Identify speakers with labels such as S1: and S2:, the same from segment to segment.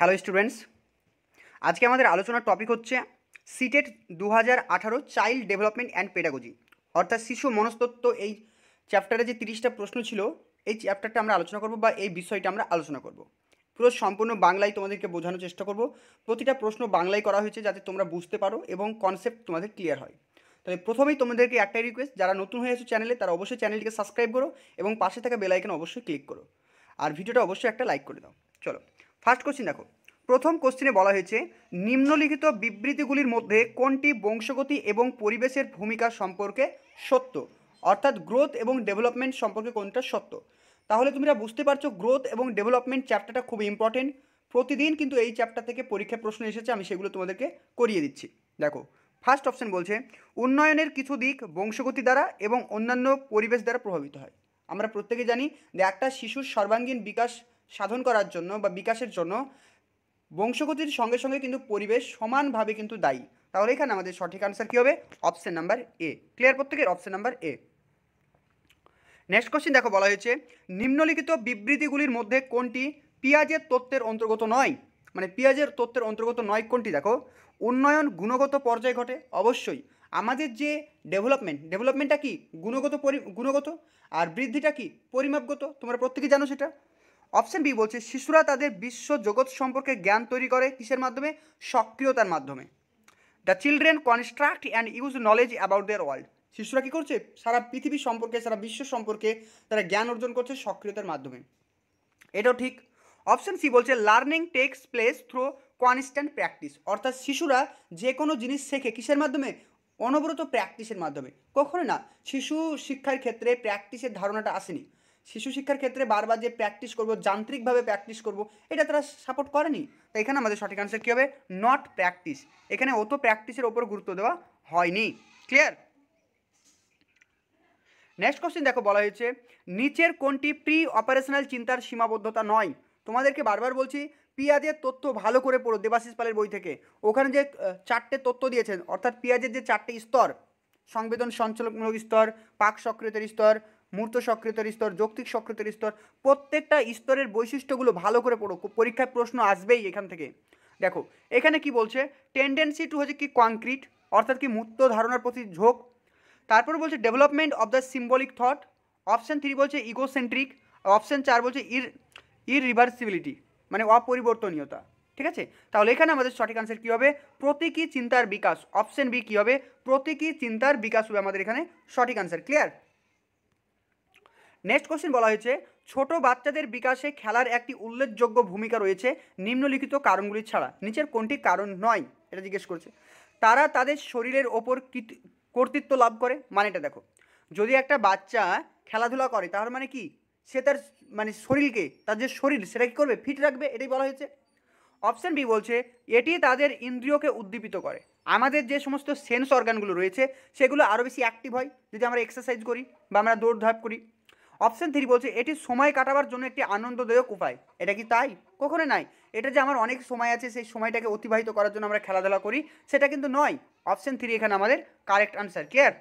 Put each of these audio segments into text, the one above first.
S1: Hello students আজকে আমাদের আলোচনার টপিক হচ্ছে সিটেট দু হাজার আঠারো চাইল্ড ডেভেলপমেন্ট অ্যান্ড পেডাগজি অর্থাৎ শিশু মনস্তত্ত্ব এই চ্যাপ্টারে যে তিরিশটা প্রশ্ন ছিল এই চ্যাপ্টারটা আমরা আলোচনা করব বা এই বিষয়টা আমরা আলোচনা করব পুরো সম্পূর্ণ বাংলায় তোমাদেরকে বোঝানোর চেষ্টা করব প্রতিটা প্রশ্ন বাংলায় করা হয়েছে যাতে তোমরা বুঝতে পারো এবং কনসেপ্ট তোমাদের ক্লিয়ার হয় তাহলে প্রথমেই তোমাদেরকে একটাই রিকোয়েস্ট যারা নতুন হয়ে এসো চ্যানেলে তারা অবশ্যই চ্যানেলটিকে সাবস্ক্রাইব করো এবং পাশে থাকা বেলাইকন অবশ্যই ক্লিক করো আর ভিডিওটা অবশ্যই একটা লাইক করে দাও চলো ফার্স্ট কোশ্চিন দেখো প্রথম কোশ্চিনে বলা হয়েছে নিম্নলিখিত বিবৃতিগুলির মধ্যে কোনটি বংশগতি এবং পরিবেশের ভূমিকা সম্পর্কে সত্য অর্থাৎ গ্রোথ এবং ডেভেলপমেন্ট সম্পর্কে কোনটা সত্য তাহলে তোমরা বুঝতে পারছো গ্রোথ এবং ডেভেলপমেন্ট চ্যাপ্টারটা খুব ইম্পর্টেন্ট প্রতিদিন কিন্তু এই চ্যাপ্টার থেকে পরীক্ষা প্রশ্ন এসেছে আমি সেগুলো তোমাদেরকে করিয়ে দিচ্ছি দেখো ফার্স্ট অপশন বলছে উন্নয়নের কিছু দিক বংশগতি দ্বারা এবং অন্যান্য পরিবেশ দ্বারা প্রভাবিত হয় আমরা প্রত্যেকে জানি যে একটা শিশুর সর্বাঙ্গীন বিকাশ সাধন করার জন্য বা বিকাশের জন্য বংশগতির সঙ্গে সঙ্গে কিন্তু পরিবেশ সমানভাবে কিন্তু দায়ী তাহলে এখানে আমাদের সঠিক আনসার কী হবে অপশান নাম্বার এ ক্লিয়ার প্রত্যেকের option number A next question দেখো বলা হয়েছে নিম্নলিখিত বিবৃতিগুলির মধ্যে কোনটি পিঁয়াজের তত্ত্বের অন্তর্গত নয় মানে পিঁয়াজের তত্ত্বের অন্তর্গত নয় কোনটি দেখো উন্নয়ন গুণগত পর্যায়ে ঘটে অবশ্যই আমাদের যে ডেভেলপমেন্ট ডেভেলপমেন্টটা কি গুণগত গুণগত আর বৃদ্ধিটা কি পরিমাপগত তোমরা প্রত্যেকেই জানো সেটা অপশন বি বলছে শিশুরা তাদের বিশ্ব জগৎ সম্পর্কে জ্ঞান তৈরি করে কিসের মাধ্যমে সক্রিয়তার মাধ্যমে the children construct and use knowledge about their world শিশুরা কী করছে সারা পৃথিবী সম্পর্কে সারা বিশ্ব সম্পর্কে তারা জ্ঞান অর্জন করছে সক্রিয়তার মাধ্যমে এটাও ঠিক অপশন সি বলছে learning takes place through constant practice অর্থাৎ শিশুরা যে কোনো জিনিস শেখে কিসের মাধ্যমে অনবরত প্র্যাকটিসের মাধ্যমে কখনো না শিশু শিক্ষার ক্ষেত্রে প্র্যাকটিসের ধারণাটা আসেনি শিশু শিক্ষার ক্ষেত্রে বারবার যে প্র্যাকটিস করবো যান্ত্রিকভাবে প্র্যাকটিস করব এটা তারা সাপোর্ট করেনি তো এখানে আমাদের সঠিক আনসার কী হবে নট প্র্যাকটিস এখানে অত প্র্যাকটিসের ওপর গুরুত্ব দেওয়া হয়নি ক্লিয়ার নেক্সট কোশ্চেন দেখো বলা হয়েছে নিচের কোনটি প্রি অপারেশনাল চিন্তার সীমাবদ্ধতা নয় তোমাদেরকে বারবার বলছি পিয়াজের তথ্য ভালো করে পড়ো দেবাশিস পালের বই থেকে ওখানে যে চারটে তথ্য দিয়েছেন অর্থাৎ পিয়াজের যে চারটে স্তর সংবেদন সঞ্চালকমূলক স্তর পাক সক্রিয়তার স্তর মূর্ত সক্রিয়তার স্তর যৌক্তিক সক্রিয়তার স্তর প্রত্যেকটা স্তরের বৈশিষ্ট্যগুলো ভালো করে পড়ো পরীক্ষায় প্রশ্ন আসবেই এখান থেকে দেখো এখানে কি বলছে টেন্ডেন্সি টু হচ্ছে কি কংক্রিট অর্থাৎ কি মূর্ত ধারণার প্রতি ঝোঁক তারপর বলছে development of the symbolic thought option three বলছে ইকোসেন্ট্রিক অপশান চার বলছে ইর ইরিভার্সিবিলিটি মানে অপরিবর্তনীয়তা ঠিক আছে তাহলে এখানে আমাদের সঠিক আনসার কী হবে প্রতীকী চিন্তার বিকাশ অপশান বি কী হবে প্রতীকী চিন্তার বিকাশ হবে আমাদের এখানে সঠিক আনসার ক্লিয়ার নেক্সট কোশ্চেন বলা হয়েছে ছোট বাচ্চাদের বিকাশে খেলার একটি উল্লেখযোগ্য ভূমিকা রয়েছে নিম্নলিখিত কারণগুলি ছাড়া নিচের কোনটি কারণ নয় এটা জিজ্ঞেস করছে তারা তাদের শরীরের ওপর কর্তৃত্ব লাভ করে মানে এটা দেখো যদি একটা বাচ্চা খেলাধুলা করে তাহলে মানে কি সে তার মানে শরীরকে তার যে শরীর সেটা কী করবে ফিট রাখবে এটাই বলা হয়েছে অপশান বি বলছে এটি তাদের ইন্দ্রিয়কে উদ্দীপিত করে আমাদের যে সমস্ত সেন্স অর্গানগুলো রয়েছে সেগুলো আরও বেশি অ্যাক্টিভ হয় যদি আমরা এক্সারসাইজ করি বা আমরা দৌড় ধাপ করি অপশন থ্রি বলছে এটি সময় কাটাবার জন্য একটি আনন্দদায়ক উপায় এটা কি তাই কখনো নাই এটা যে আমার অনেক সময় আছে সেই সময়টাকে অতিবাহিত করার জন্য আমরা খেলাধুলা করি সেটা কিন্তু নয় অপশন থ্রি এখানে আমাদের correct answer clear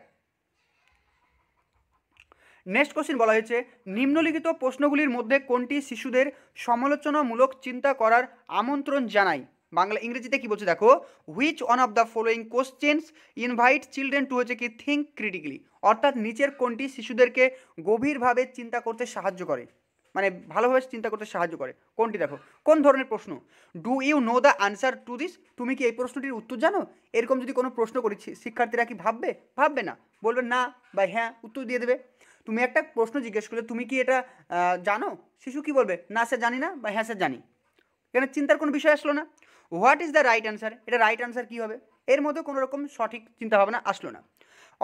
S1: next question বলা হয়েছে নিম্নলিখিত প্রশ্নগুলির মধ্যে কোনটি শিশুদের সমালোচনামূলক চিন্তা করার আমন্ত্রণ জানায় বাংলা ইংরেজিতে কি বলছে দেখো which one of the following questions invite children to হচ্ছে কি থিঙ্ক ক্রিটিক্যালি অর্থাৎ নিচের কোনটি শিশুদেরকে গভীরভাবে চিন্তা করতে সাহায্য করে মানে ভালোভাবে চিন্তা করতে সাহায্য করে কোনটি দেখো কোন ধরনের প্রশ্ন do you know the answer to this তুমি কি এই প্রশ্নটির উত্তর জানো এরকম যদি কোনো প্রশ্ন করি শিক্ষার্থীরা কি ভাববে ভাববে না বলবে না বা হ্যাঁ উত্তর দিয়ে দেবে তুমি একটা প্রশ্ন জিজ্ঞেস করলে তুমি কি এটা জানো শিশু কি বলবে না সে জানি না বা হ্যাঁ সে জানি কেন চিন্তার কোনো বিষয় আসলো না what is the right answer এটা রাইট অ্যান্সার কী হবে এর মধ্যে কোনো রকম সঠিক চিন্তাভাবনা আসলো না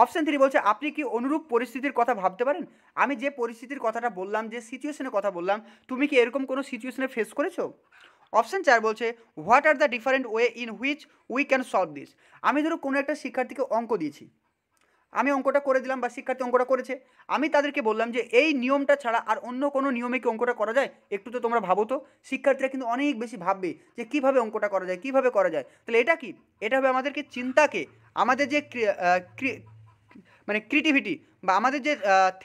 S1: অপশান থ্রি বলছে আপনি কি অনুরূপ পরিস্থিতির কথা ভাবতে পারেন আমি যে পরিস্থিতির কথাটা বললাম যে সিচুয়েশনের কথা বললাম তুমি কি এরকম কোনো সিচুয়েশনে ফেস করেছো অপশান চার বলছে what are the different way in which we can solve this আমি ধরো কোনো একটা শিক্ষার্থীকে অঙ্ক দিয়েছি আমি অঙ্কটা করে দিলাম বা শিক্ষার্থী অঙ্কটা করেছে আমি তাদেরকে বললাম যে এই নিয়মটা ছাড়া আর অন্য কোনো নিয়মে কি অঙ্কটা করা যায় একটু তো তোমরা ভাবো তো শিক্ষার্থীরা কিন্তু অনেক বেশি ভাববে যে কিভাবে অঙ্কটা করা যায় কিভাবে করা যায় তাহলে এটা কি এটা হবে আমাদেরকে চিন্তাকে আমাদের যে মানে ক্রিয়েটিভিটি বা আমাদের যে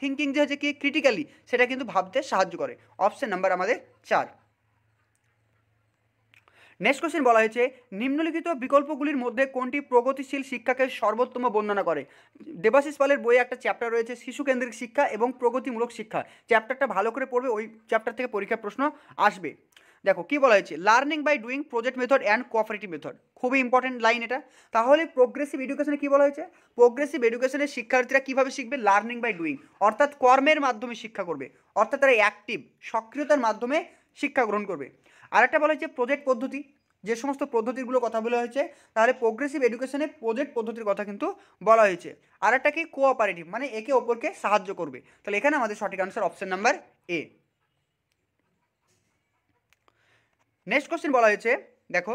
S1: থিঙ্কিং যে হচ্ছে কি ক্রিটিক্যালি সেটা কিন্তু ভাবতে সাহায্য করে অপশান নাম্বার আমাদের চার নেক্সট কোশ্চেন বলা হয়েছে নিম্নলিখিত বিকল্পগুলির মধ্যে কোনটি প্রগতিশীল শিক্ষাকে সর্বোত্তম বর্ণনা করে দেবাশিস পালের বইয়ে একটা চ্যাপ্টার রয়েছে শিশুকেন্দ্রিক শিক্ষা এবং প্রগতিমূলক শিক্ষা চ্যাপ্টারটা ভালো করে পড়বে ওই চ্যাপ্টার থেকে পরীক্ষার প্রশ্ন আসবে দেখো কি বলা হয়েছে learning by doing project method and cooperative method খুবই ইম্পর্টেন্ট লাইন এটা তাহলে প্রোগ্রেসিভ এডুকেশনে কী বলা হয়েছে প্রোগ্রেসিভ এডুকেশনে শিক্ষার্থীরা কীভাবে শিখবে লার্নিং বাই ডুইং অর্থাৎ কর্মের মাধ্যমে শিক্ষা করবে অর্থাৎ তারা অ্যাক্টিভ সক্রিয়তার মাধ্যমে শিক্ষা গ্রহণ করবে আরেকটা বলা হয়েছে প্রজেক্ট পদ্ধতি যে সমস্ত পদ্ধতিগুলো কথা বলা হয়েছে তাহলে প্রোগ্রেসিভ এডুকেশনে প্রজেক্ট পদ্ধতির কথা কিন্তু বলা হয়েছে আর একটা কি কোঅপারেটিভ মানে একে অপরকে সাহায্য করবে তাহলে এখানে আমাদের সঠিক answer option number A next question বলা হয়েছে দেখো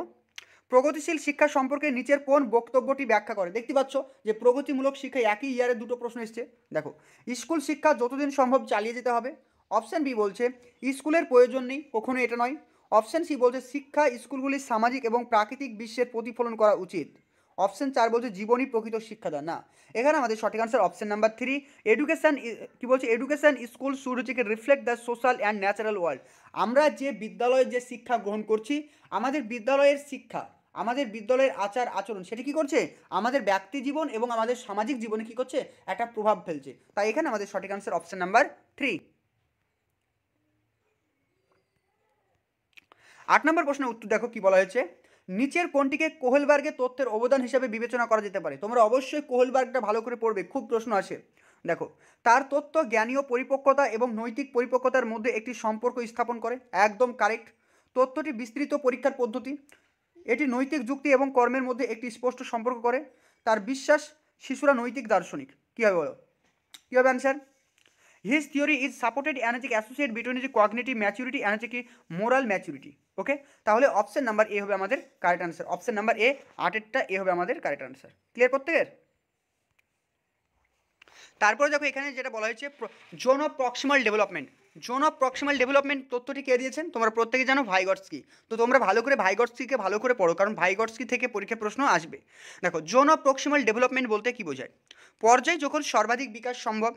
S1: প্রগতিশীল শিক্ষা সম্পর্কে নিচের কোন বক্তব্যটি ব্যাখ্যা করে দেখতে পাচ্ছ যে প্রগতিমূলক শিক্ষা একই ইয়ারে দুটো প্রশ্ন এসছে দেখো স্কুল শিক্ষা যতদিন সম্ভব চালিয়ে যেতে হবে অপশান বি বলছে স্কুলের প্রয়োজন নেই কখনো এটা নয় অপশান সি বলছে শিক্ষা স্কুলগুলির সামাজিক এবং প্রাকৃতিক বিশ্বের প্রতিফলন করা উচিত অপশান চার বলছে জীবনই প্রকৃত শিক্ষাদান না এখানে আমাদের সঠিক answer option number three education কী বলছে এডুকেশান স্কুল শুরু থেকে reflect the social and natural world আমরা যে বিদ্যালয়ে যে শিক্ষা গ্রহণ করছি আমাদের বিদ্যালয়ের শিক্ষা আমাদের বিদ্যালয়ের আচার আচরণ সেটা কী করছে আমাদের ব্যক্তি জীবন এবং আমাদের সামাজিক জীবনে কী করছে একটা প্রভাব ফেলছে তাই এখানে আমাদের সঠিক আনসার অপশান নাম্বার থ্রি আট নম্বর প্রশ্নের উত্তর দেখো কি বলা হয়েছে নিচের কোনটিকে কোহলবার্গে তথ্যের অবদান হিসাবে বিবেচনা করা যেতে পারে তোমরা অবশ্যই কোহলবার্গটা ভালো করে পড়বে খুব প্রশ্ন আসে দেখো তার তথ্য জ্ঞানীয় পরিপক্কতা এবং নৈতিক পরিপক্কতার মধ্যে একটি সম্পর্ক স্থাপন করে একদম কারেক্ট তথ্যটি বিস্তৃত পরীক্ষার পদ্ধতি এটি নৈতিক যুক্তি এবং কর্মের মধ্যে একটি স্পষ্ট সম্পর্ক করে তার বিশ্বাস শিশুরা নৈতিক দার্শনিক কী হবে বলো কী হবে answer His theory is supported and associate associated between the cognitive maturity and the moral maturity. Okay তাহলে অপশন নাম্বার এ হবে আমাদের correct answer option number A আটেরটা এ হবে আমাদের কারেক্ট আনসার ক্লিয়ার করতে তারপরে দেখো এখানে যেটা বলা হয়েছে zone proximal development zone of proximal development তথ্যটি কে দিয়েছেন তোমরা প্রত্যেকে জানো ভাইগটসকি তো তোমরা ভালো করে ভাইগটসকিকে ভালো করে পড়ো কারণ ভাইগটসকি থেকে পরীক্ষা প্রশ্ন আসবে দেখো জোন অফ প্রক্সিমাল ডেভেলপমেন্ট বলতে কী বোঝায় পর্যায় যখন সর্বাধিক বিকাশ সম্ভব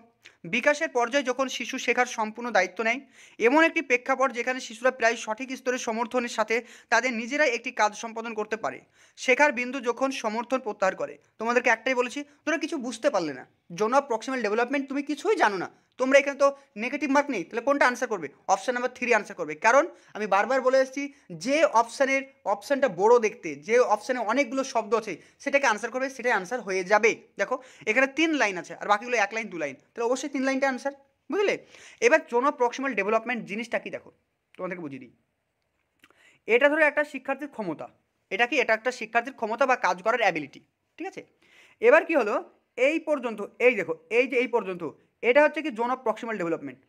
S1: বিকাশের পর্যায় যখন শিশু শেখার সম্পূর্ণ দায়িত্ব নেয় এমন একটি প্রেক্ষাপট যেখানে শিশুরা প্রায় সঠিক স্তরের সমর্থনের সাথে তাদের নিজেরাই একটি কাজ সম্পাদন করতে পারে শেখার বিন্দু যখন সমর্থন প্রত্যাহার করে তোমাদেরকে একটাই বলেছি তোরা কিছু বুঝতে পারলে না জোন অফ প্রক্সিমাল ডেভেলপমেন্ট তুমি কিছুই জানো না তোমরা এখানে তো নেগেটিভ মার্ক নেই তাহলে কোনটা আনসার করবে অপশান নাম্বার থ্রি আনসার করবে কারণ আমি বারবার বলে এসেছি যে অপশানের অপশানটা বড় দেখতে যে অপশানে অনেকগুলো শব্দ আছে সেটাকে আনসার করবে সেটাই আনসার হয়ে যাবে দেখো এখানে তিন লাইন আছে আর বাকিগুলো এক লাইন দু লাইন তাহলে অবশ্যই তিন লাইনটা আনসার বুঝলে এবার জোন অফ প্রক্সিমাল ডেভেলপমেন্ট জিনিসটা কি দেখো তোমাদেরকে বুঝিয়ে দিই এটা ধরো একটা শিক্ষার্থীর ক্ষমতা এটা কি এটা একটা শিক্ষার্থীর ক্ষমতা বা কাজ করার অ্যাবিলিটি ঠিক আছে এবার কি হলো এই পর্যন্ত এই দেখো এই যে এই পর্যন্ত এটা হচ্ছে কি জোন অফ প্রক্সিমাল ডেভেলপমেন্ট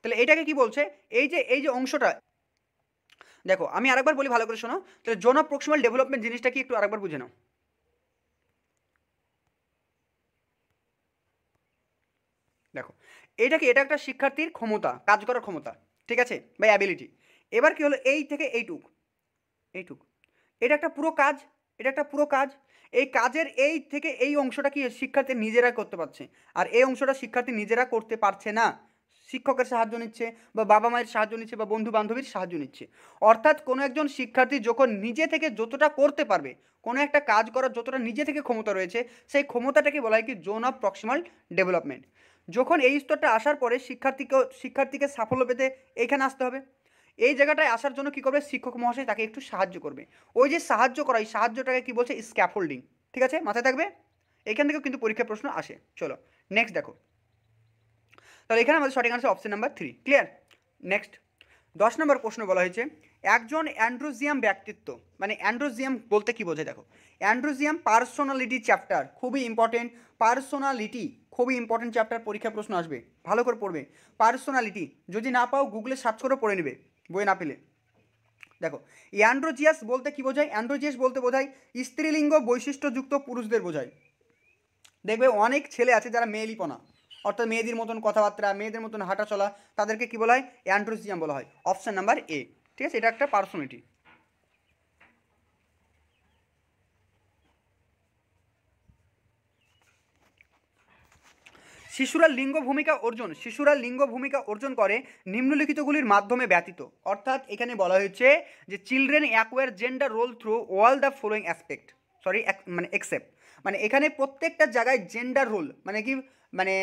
S1: তাহলে এটাকে কি বলছে এই যে এই যে অংশটা দেখো আমি আরেকবার বলি ভালো করে শোনো তাহলে জোন অফ প্রক্সিমাল ডেভেলপমেন্ট জিনিসটা কি একটু আরেকবার বুঝে নাও দেখো এটা কি এটা একটা শিক্ষার্থীর ক্ষমতা কাজ করার ক্ষমতা ঠিক আছে বা অ্যাবিলিটি এবার কি হলো এই থেকে এইটুক এইটুক এটা একটা পুরো কাজ এটা একটা পুরো কাজ এই কাজের এই থেকে এই অংশটা কি শিক্ষার্থী নিজেরা করতে পারছে আর এই অংশটা শিক্ষার্থী নিজেরা করতে পারছে না শিক্ষকের সাহায্য নিচ্ছে বা বাবা মায়ের সাহায্য নিচ্ছে বা বন্ধু বান্ধবীর সাহায্য নিচ্ছে অর্থাৎ কোনো একজন শিক্ষার্থী যখন নিজে থেকে যতটা করতে পারবে কোনো একটা কাজ করার যতটা নিজে থেকে ক্ষমতা রয়েছে সেই ক্ষমতাটাকে বলা হয় কি জোন অফ প্রক্সিমাল ডেভেলপমেন্ট যখন এই স্তরটা আসার পরে শিক্ষার্থীকে শিক্ষার্থীকে সাফল্য পেতে এখানে আসতে হবে এই জায়গাটায় আসার জন্য কী করবে শিক্ষক মহাশয় তাকে একটু সাহায্য করবে ওই যে সাহায্য করা এই সাহায্যটাকে কী বলছে স্ক্যাফোল্ডিং ঠিক আছে মাথায় থাকবে এখান থেকেও কিন্তু পরীক্ষা প্রশ্ন আসে চলো নেক্সট দেখো তাহলে এখানে আমাদের সঠিক answer option number three clear next দশ নম্বর প্রশ্ন বলা হয়েছে একজন অ্যান্ড্রোজিয়াম ব্যক্তিত্ব মানে অ্যান্ড্রোজিয়াম বলতে কী বোঝে দেখো অ্যান্ড্রোজিয়াম পার্সোনালিটি চ্যাপ্টার খুবই ইম্পর্টেন্ট পার্সোনালিটি খুবই ইম্পর্টেন্ট চ্যাপ্টার পরীক্ষা প্রশ্ন আসবে ভালো করে পড়বে পার্সোনালিটি যদি না পাও গুগলে সার্চ করে পড়ে নেবে বই না পেলে দেখো অ্যান্ড্রোজিয়াস বলতে কি বোঝায় অ্যান্ড্রোজিয়াস বলতে বোঝায় স্ত্রীলিঙ্গ বৈশিষ্ট্যযুক্ত পুরুষদের বোঝায় দেখবে অনেক ছেলে আছে যারা মেয়েলিপনা অর্থাৎ মেয়েদের মতন কথাবার্তা মেয়েদের মতন হাঁটা চলা তাদেরকে কী বলা হয় অ্যান্ড্রোজিয়াম বলা হয় অপশান নাম্বার এ ঠিক আছে এটা একটা পার্সোনালিটি শিশুরা লিঙ্গ ভূমিকা অর্জন শিশুরা লিঙ্গ ভূমিকা অর্জন করে নিম্নলিখিতগুলির মাধ্যমে ব্যতীত অর্থাৎ এখানে বলা হয়েছে যে children acquire gender role through all the following aspect sorry মানে এক্সেপ্ট মানে এখানে প্রত্যেকটা জায়গায় জেন্ডার রোল মানে কি মানে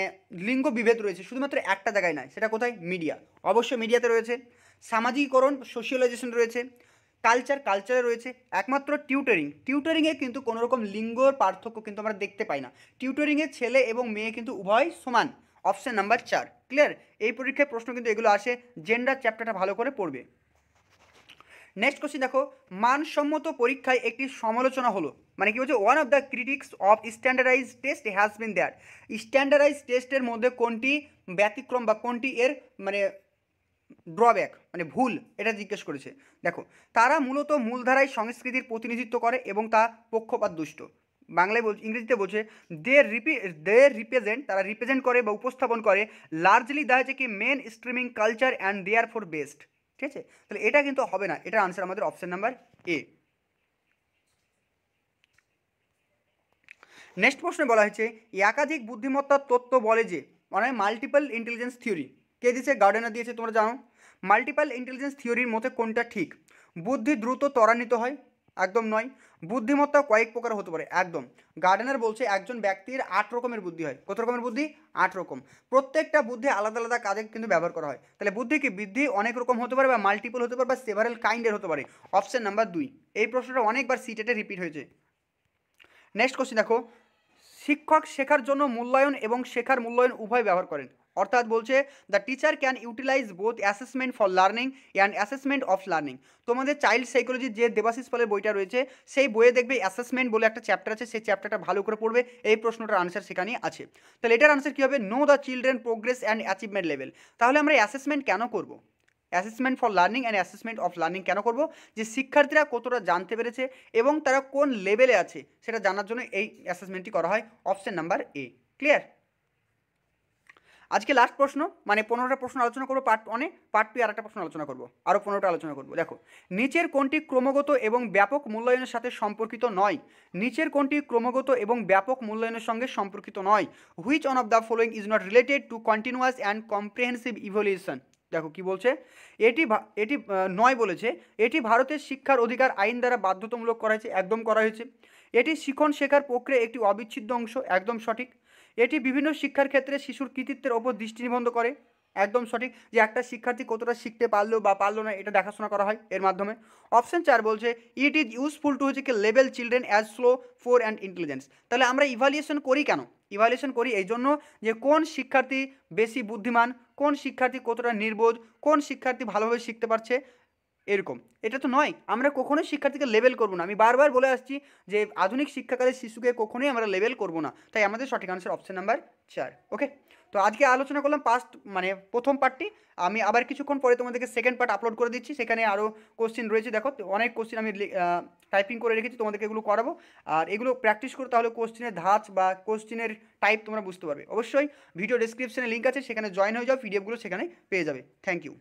S1: লিঙ্গ বিভেদ রয়েছে শুধুমাত্র একটা জায়গায় নয় সেটা কোথায় মিডিয়া অবশ্য মিডিয়াতে রয়েছে সামাজিকীকরণ সোশিয়ালাইজেশন রয়েছে কালচার কালচারে রয়েছে একমাত্র টিউটারিং টিউটারিংয়ে কিন্তু কোনোরকম লিঙ্গর পার্থক্য কিন্তু আমরা দেখতে পাই না টিউটারিংয়ে ছেলে এবং মেয়ে কিন্তু উভয় সমান অপশান নাম্বার চার ক্লিয়ার এই পরীক্ষায় প্রশ্ন কিন্তু এগুলো আসে জেন্ডার চ্যাপ্টারটা ভালো করে পড়বে নেক্সট কোশ্চিন দেখো মানসম্মত পরীক্ষায় একটি সমালোচনা হলো মানে কি বলছে one of the critics of standardize test has been there standardize টেস্টের মধ্যে কোনটি ব্যতিক্রম বা কোনটি এর মানে ড্রব্যাক মানে ভুল এটা জিজ্ঞেস করেছে দেখো তারা মূলত মূলধারায় সংস্কৃতির প্রতিনিধিত্ব করে এবং তা পক্ষপাত দুষ্ট বাংলায় বলছে ইংরেজিতে বলছে দে রিপি দে রিপ্রেজেন্ট তারা রিপ্রেজেন্ট করে বা উপস্থাপন করে লার্জলি দ্য হচ্ছে কি mainstreaming culture and they are for best ঠিক আছে তাহলে এটা কিন্তু হবে না এটার আনসার আমাদের অপশান নাম্বার এ নেক্সট প্রশ্নে বলা হয়েছে একাধিক বুদ্ধিমত্তার তত্ত্ব বলে যে মানে মাল্টিপল ইন্টেলিজেন্স থিওরি কে দিয়েছে গার্ডেনার দিয়েছে তোমরা জানো মাল্টিপাল ইন্টেলিজেন্স থিওরির মধ্যে কোনটা ঠিক বুদ্ধি দ্রুত ত্বরান্বিত হয় একদম নয় বুদ্ধিমত্তা কয়েক প্রকার হতে পারে একদম গার্ডেনার বলছে একজন ব্যক্তির আট রকমের বুদ্ধি হয় কত রকমের বুদ্ধি আট রকম প্রত্যেকটা বুদ্ধি আলাদা আলাদা কাজে কিন্তু ব্যবহার করা হয় তাহলে বুদ্ধি কি বৃদ্ধি অনেক রকম হতে পারে বা মাল্টিপল হতে পারে বা সেভারেল কাইন্ডের হতে পারে অপশান নাম্বার দুই এই প্রশ্নটা অনেকবার সিটেটে রিপিট e হয়েছে নেক্সট কোশ্চিন দেখো শিক্ষক শেখার জন্য মূল্যায়ন এবং শেখার মূল্যায়ন উভয় ব্যবহার করেন অর্থাৎ বলছে the teacher can utilize both assessment for learning and assessment of learning তোমাদের চাইল্ড সাইকোলজির যে দেবাশিস পালের বইটা রয়েছে সেই বইয়ে দেখবে অ্যাসেসমেন্ট বলে একটা চ্যাপ্টার আছে সেই চ্যাপ্টারটা ভালো করে পড়বে এই প্রশ্নটার আনসার সেখানেই আছে তাহলে এটার আনসার কী হবে know the children progress and achievement level তাহলে আমরা অ্যাসেসমেন্ট কেন করবো assessment for learning and assessment of learning কেন করব যে শিক্ষার্থীরা কতটা জানতে পেরেছে এবং তারা কোন লেভেলে আছে সেটা জানার জন্য এই অ্যাসেসমেন্টটি করা হয় অপশন নাম্বার এ ক্লিয়ার আজকে লাস্ট প্রশ্ন মানে পনেরোটা প্রশ্ন আলোচনা করবো পার্ট ওয়ানে পার্ট টু আর একটা প্রশ্ন আলোচনা করবো আরও পনেরোটা আলোচনা করবো দেখো নিচের কোনটি ক্রমগত এবং ব্যাপক মূল্যায়নের সাথে সম্পর্কিত নয় নিচের কোনটি ক্রমগত এবং ব্যাপক মূল্যায়নের সঙ্গে সম্পর্কিত নয় which one of the following is not related to continuous and comprehensive evaluation দেখো কি বলছে এটি এটি নয় বলেছে এটি ভারতের শিক্ষার অধিকার আইন দ্বারা বাধ্যতামূলক করা হয়েছে একদম করা হয়েছে এটি শিখন শেখার প্রক্রিয়া একটি অবিচ্ছিন্ন অংশ একদম সঠিক এটি বিভিন্ন শিক্ষার ক্ষেত্রে শিশুর কৃতিত্বের ওপর দৃষ্টি নিবন্ধ করে একদম সঠিক যে একটা শিক্ষার্থী কতটা শিখতে পারলো বা পারলো না এটা দেখাশোনা করা হয় এর মাধ্যমে অপশন চার বলছে ইট ইজ ইউজফুল টু হচ্ছে কি level children as slow for and intelligence তাহলে আমরা ইভালুয়েশন করি কেন ইভালুয়েশন করি এই জন্য যে কোন শিক্ষার্থী বেশি বুদ্ধিমান কোন শিক্ষার্থী কতটা নির্বোধ কোন শিক্ষার্থী ভালোভাবে শিখতে পারছে এরকম এটা তো নয় আমরা কখনোই শিক্ষার্থীকে লেবেল করব না আমি বারবার বলে আসছি যে আধুনিক শিক্ষাকালে শিশুকে কখনোই আমরা লেবেল করব না তাই আমাদের সঠিক আনসার অপশান নাম্বার চার ওকে তো আজকে আলোচনা করলাম পাস্ট মানে প্রথম পার্টটি আমি আবার কিছুক্ষণ পরে তোমাদেরকে সেকেন্ড পার্ট আপলোড করে দিচ্ছি সেখানে আরও কোশ্চেন রয়েছে দেখো অনেক কোশ্চিন আমি টাইপিং করে রেখেছি তোমাদেরকে এগুলো করাবো আর এগুলো প্র্যাকটিস করো তাহলে কোশ্চেনের ধাঁচ বা কোশ্চেনের টাইপ তোমরা বুঝতে পারবে অবশ্যই ভিডিও ডিসক্রিপশানে লিঙ্ক আছে সেখানে জয়েন হয়ে যাও পিডিএফগুলো সেখানে পেয়ে যাবে থ্যাংক ইউ